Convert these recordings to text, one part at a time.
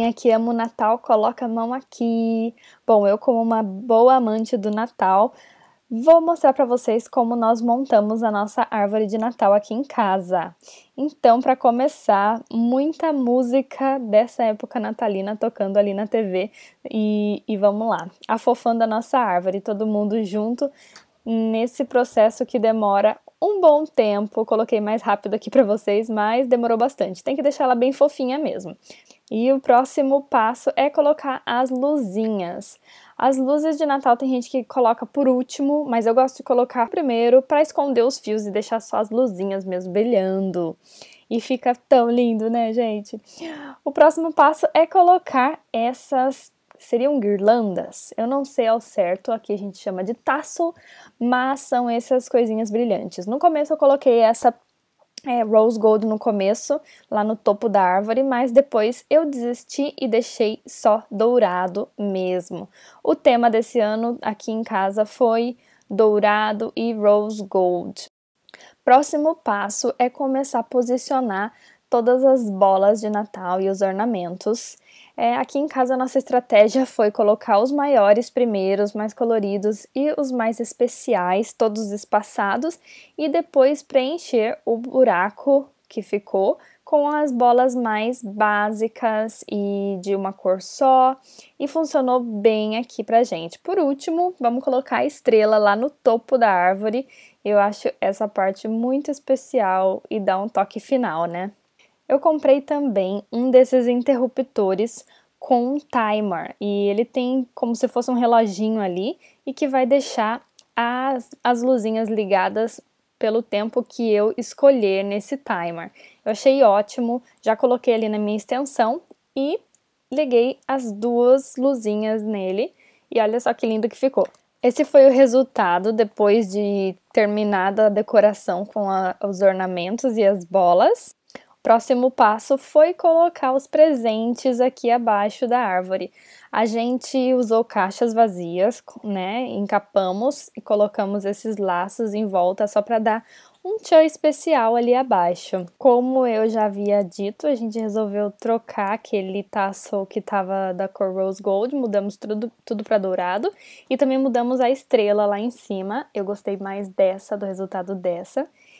Galerinha que ama o Natal, coloca a mão aqui. Bom, eu como uma boa amante do Natal, vou mostrar para vocês como nós montamos a nossa árvore de Natal aqui em casa. Então, para começar, muita música dessa época natalina tocando ali na TV e, e vamos lá, afofando a nossa árvore, todo mundo junto nesse processo que demora um bom tempo. Coloquei mais rápido aqui para vocês, mas demorou bastante. Tem que deixar ela bem fofinha mesmo. E o próximo passo é colocar as luzinhas. As luzes de Natal tem gente que coloca por último, mas eu gosto de colocar primeiro para esconder os fios e deixar só as luzinhas mesmo brilhando. E fica tão lindo, né, gente? O próximo passo é colocar essas seriam guirlandas. Eu não sei ao certo, aqui a gente chama de taço, mas são essas coisinhas brilhantes. No começo eu coloquei essa é, rose gold no começo, lá no topo da árvore, mas depois eu desisti e deixei só dourado mesmo. O tema desse ano aqui em casa foi dourado e rose gold. Próximo passo é começar a posicionar todas as bolas de Natal e os ornamentos. É, aqui em casa, nossa estratégia foi colocar os maiores primeiro, os mais coloridos e os mais especiais, todos espaçados, e depois preencher o buraco que ficou com as bolas mais básicas e de uma cor só, e funcionou bem aqui pra gente. Por último, vamos colocar a estrela lá no topo da árvore. Eu acho essa parte muito especial e dá um toque final, né? Eu comprei também um desses interruptores com um timer e ele tem como se fosse um reloginho ali e que vai deixar as, as luzinhas ligadas pelo tempo que eu escolher nesse timer. Eu achei ótimo, já coloquei ali na minha extensão e liguei as duas luzinhas nele e olha só que lindo que ficou. Esse foi o resultado depois de terminada a decoração com a, os ornamentos e as bolas. Próximo passo foi colocar os presentes aqui abaixo da árvore. A gente usou caixas vazias, né? Encapamos e colocamos esses laços em volta só para dar um tchan especial ali abaixo. Como eu já havia dito, a gente resolveu trocar aquele taço que estava da cor rose gold, mudamos tudo, tudo para dourado e também mudamos a estrela lá em cima. Eu gostei mais dessa, do resultado dessa.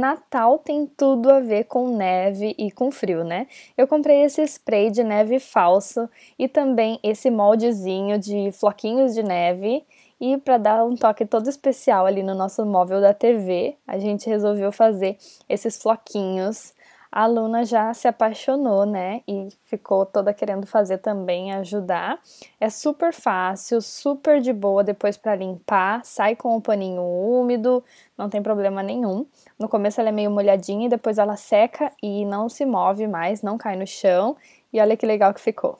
Natal tem tudo a ver com neve e com frio, né? Eu comprei esse spray de neve falso e também esse moldezinho de floquinhos de neve. E para dar um toque todo especial ali no nosso móvel da TV, a gente resolveu fazer esses floquinhos a aluna já se apaixonou, né? E ficou toda querendo fazer também, ajudar. É super fácil, super de boa depois para limpar, sai com o paninho úmido, não tem problema nenhum. No começo ela é meio molhadinha e depois ela seca e não se move mais, não cai no chão. E olha que legal que ficou.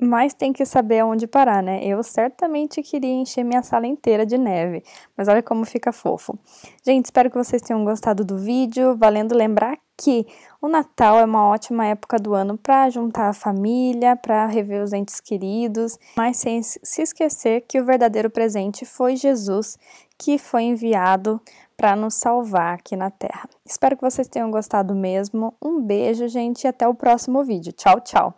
Mas tem que saber aonde parar, né? Eu certamente queria encher minha sala inteira de neve, mas olha como fica fofo. Gente, espero que vocês tenham gostado do vídeo. Valendo lembrar que o Natal é uma ótima época do ano para juntar a família, para rever os entes queridos, mas sem se esquecer que o verdadeiro presente foi Jesus, que foi enviado para nos salvar aqui na Terra. Espero que vocês tenham gostado mesmo. Um beijo, gente, e até o próximo vídeo. Tchau, tchau!